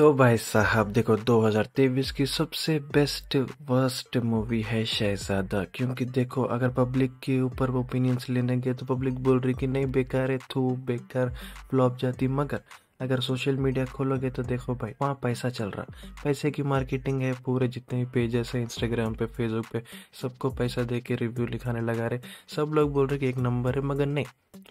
तो भाई साहब देखो 2023 की सबसे बेस्ट वर्स्ट मूवी है शहजादा क्योंकि देखो अगर पब्लिक के ऊपर ओपिनियंस लेने गए तो पब्लिक बोल रही कि नहीं बेकार है थू बेकार फ्लॉप जाती मगर अगर सोशल मीडिया खोलोगे तो देखो भाई वहाँ पैसा चल रहा पैसे की मार्केटिंग है पूरे जितने भी पेजेस हैं इंस्टाग्राम पे फेसबुक पे सबको पैसा दे के रिव्यू लिखाने लगा रहे सब लोग बोल रहे कि एक नंबर है मगर नहीं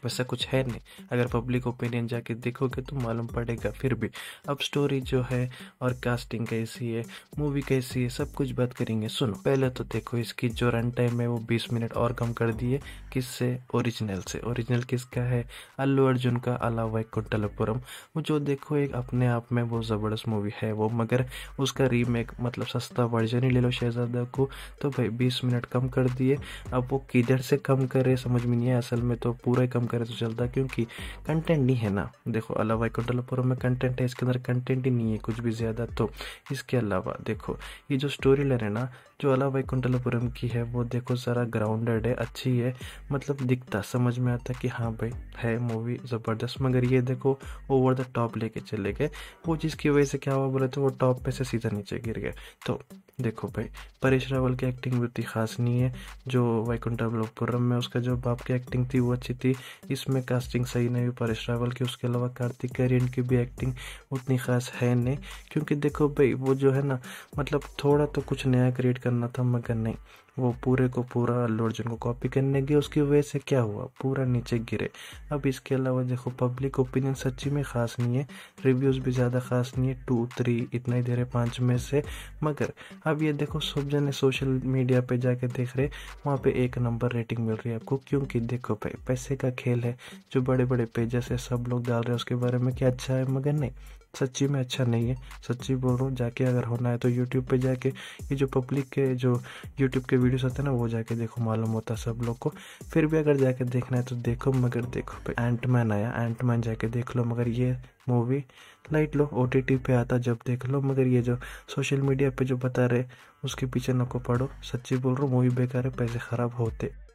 वैसा कुछ है नहीं अगर पब्लिक ओपिनियन जाके देखोगे तो मालूम पड़ेगा फिर भी अब स्टोरी जो है और कास्टिंग कैसी है मूवी कैसी है सब कुछ बात करेंगे सुनो पहले तो देखो इसकी जो रन टाइम है वो बीस मिनट और कम कर दिए किससे ओरिजिनल से ओरिजिनल किसका है अल्लू अर्जुन का अलावा कुंटलपुरम जो देखो एक अपने आप में बहुत ज़बरदस्त मूवी है वो मगर उसका रीमेक मतलब सस्ता वर्जन ही ले लो शहजादा को तो भाई बीस मिनट कम कर दिए अब वो किधर से कम करे समझ में नहीं है असल में तो पूरा ही कम करे तो चलता क्योंकि कंटेंट नहीं है ना देखो अलावा कुंडलपुरम में कंटेंट है इसके अंदर कंटेंट ही नहीं है कुछ भी ज़्यादा तो इसके अलावा देखो ये जो स्टोरी लाइन है ना जो अला वैकुंठलपुरम की है वो देखो सारा ग्राउंडेड है अच्छी है मतलब दिखता समझ में आता कि हाँ भाई है मूवी ज़बरदस्त मगर ये देखो ओवर द टॉप लेके चले गए वो जिसकी वजह से क्या हुआ बोले तो वो टॉप पे से सीधा नीचे गिर गए तो देखो भाई परेश रावल की एक्टिंग भी उतनी खास नहीं है जो वैकुंठा ब्लोकुरम में उसका जो बाप की एक्टिंग थी वो अच्छी थी इसमें कास्टिंग सही नहीं हुई परेश रावल की उसके अलावा कार्तिक करियन की भी एक्टिंग उतनी खास है नहीं क्योंकि देखो भाई वो जो है ना मतलब थोड़ा तो कुछ नया क्रिएट करना था मगर नहीं वो पूरे को पूरा अल्लू अर्जुन को कॉपी करने गए उसकी वजह से क्या हुआ पूरा नीचे गिरे अब इसके अलावा देखो पब्लिक ओपिनियन सच्ची में खास नहीं है रिव्यूज़ भी ज़्यादा ख़ास नहीं है टू थ्री इतना ही दे रहे पाँच में से मगर अब ये देखो सब जने सोशल मीडिया पे जाके देख रहे वहाँ पे एक नंबर रेटिंग मिल रही है आपको क्योंकि देखो भाई पैसे का खेल है जो बड़े बड़े पेजेस है सब लोग डाल रहे हैं उसके बारे में क्या अच्छा है मगर नहीं सच्ची में अच्छा नहीं है सच्ची बोल रहा हूँ जाके अगर होना है तो यूट्यूब पे जाके ये जो पब्लिक के जो यूट्यूब के वीडियोस होते हैं ना वो जाके देखो मालूम होता है सब लोग को फिर भी अगर जाके देखना है तो देखो मगर देखो एंटमैन आया एंटमैन जाके देख लो मगर ये मूवी लाइट लो ओ पे आता जब देख लो मगर ये जो सोशल मीडिया पे जो बता रहे उसके पीछे ना को पढ़ो सच्ची बोल रहा हूँ मूवी बेकार है पैसे ख़राब होते